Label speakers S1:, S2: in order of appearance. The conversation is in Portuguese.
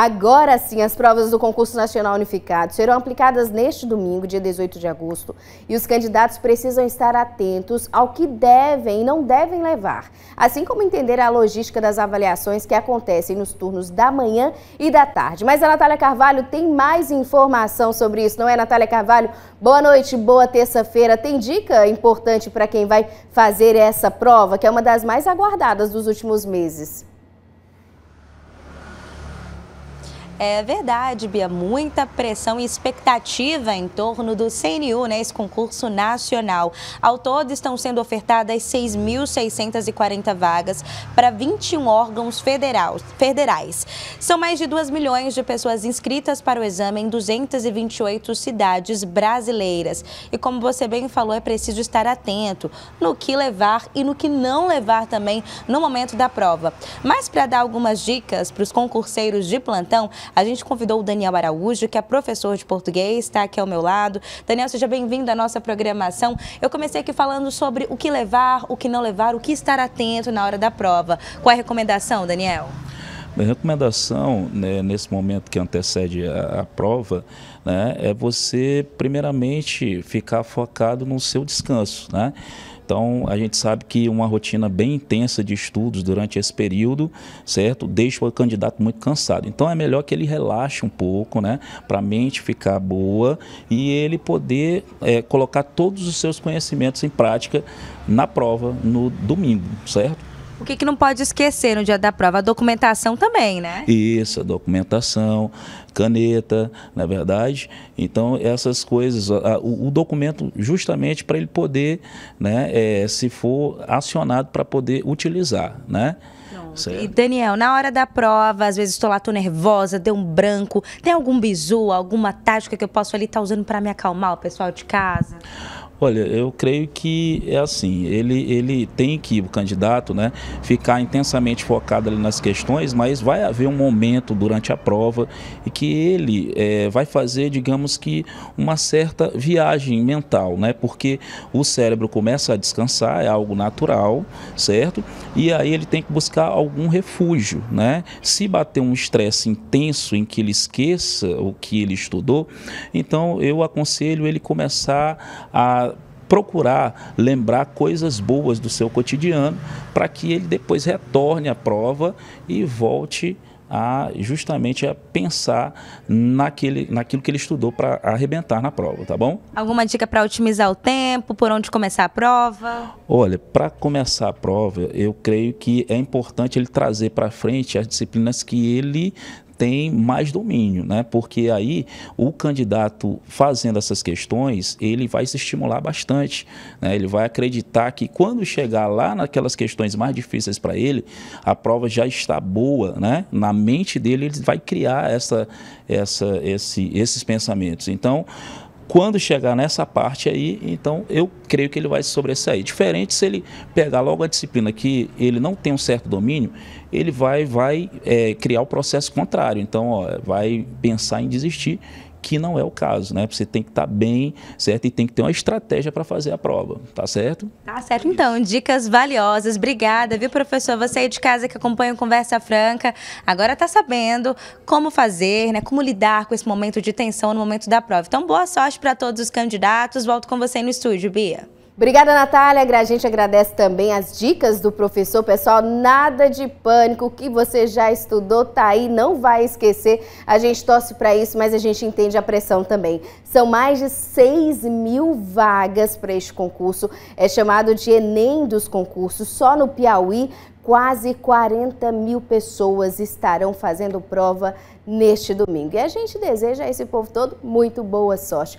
S1: Agora sim, as provas do concurso nacional unificado serão aplicadas neste domingo, dia 18 de agosto, e os candidatos precisam estar atentos ao que devem e não devem levar, assim como entender a logística das avaliações que acontecem nos turnos da manhã e da tarde. Mas a Natália Carvalho tem mais informação sobre isso, não é, Natália Carvalho? Boa noite, boa terça-feira. Tem dica importante para quem vai fazer essa prova, que é uma das mais aguardadas dos últimos meses.
S2: É verdade, Bia, muita pressão e expectativa em torno do CNU, né, esse concurso nacional. Ao todo estão sendo ofertadas 6.640 vagas para 21 órgãos federais. São mais de 2 milhões de pessoas inscritas para o exame em 228 cidades brasileiras. E como você bem falou, é preciso estar atento no que levar e no que não levar também no momento da prova. Mas para dar algumas dicas para os concurseiros de plantão, a gente convidou o Daniel Araújo, que é professor de português, está aqui ao meu lado. Daniel, seja bem-vindo à nossa programação. Eu comecei aqui falando sobre o que levar, o que não levar, o que estar atento na hora da prova. Qual é a recomendação, Daniel?
S3: A recomendação, né, nesse momento que antecede a, a prova, né, é você, primeiramente, ficar focado no seu descanso. Né? Então, a gente sabe que uma rotina bem intensa de estudos durante esse período, certo, deixa o candidato muito cansado. Então, é melhor que ele relaxe um pouco, né, para a mente ficar boa e ele poder é, colocar todos os seus conhecimentos em prática na prova no domingo, certo?
S2: O que, que não pode esquecer no dia da prova? A documentação também, né?
S3: Isso, a documentação, caneta, na é verdade. Então, essas coisas, a, o, o, documento justamente para ele poder, né, é, se for acionado para poder utilizar, né? Certo. E
S2: Daniel, na hora da prova, às vezes estou lá, tô nervosa, deu um branco. Tem algum bizu, alguma tática que eu posso ali estar tá usando para me acalmar o pessoal de casa?
S3: Olha, eu creio que é assim, ele, ele tem que, o candidato, né, ficar intensamente focado ali nas questões, mas vai haver um momento durante a prova e que ele é, vai fazer, digamos que, uma certa viagem mental, né, porque o cérebro começa a descansar, é algo natural, certo? E aí ele tem que buscar algum refúgio, né? Se bater um estresse intenso em que ele esqueça o que ele estudou, então eu aconselho ele começar a procurar lembrar coisas boas do seu cotidiano para que ele depois retorne à prova e volte a justamente a pensar naquele, naquilo que ele estudou para arrebentar na prova, tá bom?
S2: Alguma dica para otimizar o tempo, por onde começar a prova?
S3: Olha, para começar a prova, eu creio que é importante ele trazer para frente as disciplinas que ele tem mais domínio, né? Porque aí o candidato fazendo essas questões, ele vai se estimular bastante, né? Ele vai acreditar que quando chegar lá naquelas questões mais difíceis para ele, a prova já está boa, né? Na mente dele ele vai criar essa, essa, esse, esses pensamentos. Então, quando chegar nessa parte aí, então eu creio que ele vai se sobressair. Diferente se ele pegar logo a disciplina que ele não tem um certo domínio, ele vai, vai é, criar o processo contrário. Então, ó, vai pensar em desistir que não é o caso, né? Você tem que estar tá bem, certo? E tem que ter uma estratégia para fazer a prova, tá certo?
S2: Tá certo, então. Dicas valiosas. Obrigada, viu, professor? Você aí de casa que acompanha o Conversa Franca, agora tá sabendo como fazer, né? Como lidar com esse momento de tensão no momento da prova. Então, boa sorte para todos os candidatos. Volto com você no estúdio, Bia.
S1: Obrigada, Natália. A gente agradece também as dicas do professor. Pessoal, nada de pânico. O que você já estudou tá aí, não vai esquecer. A gente torce para isso, mas a gente entende a pressão também. São mais de 6 mil vagas para este concurso. É chamado de Enem dos concursos. Só no Piauí, quase 40 mil pessoas estarão fazendo prova neste domingo. E a gente deseja a esse povo todo muito boa sorte.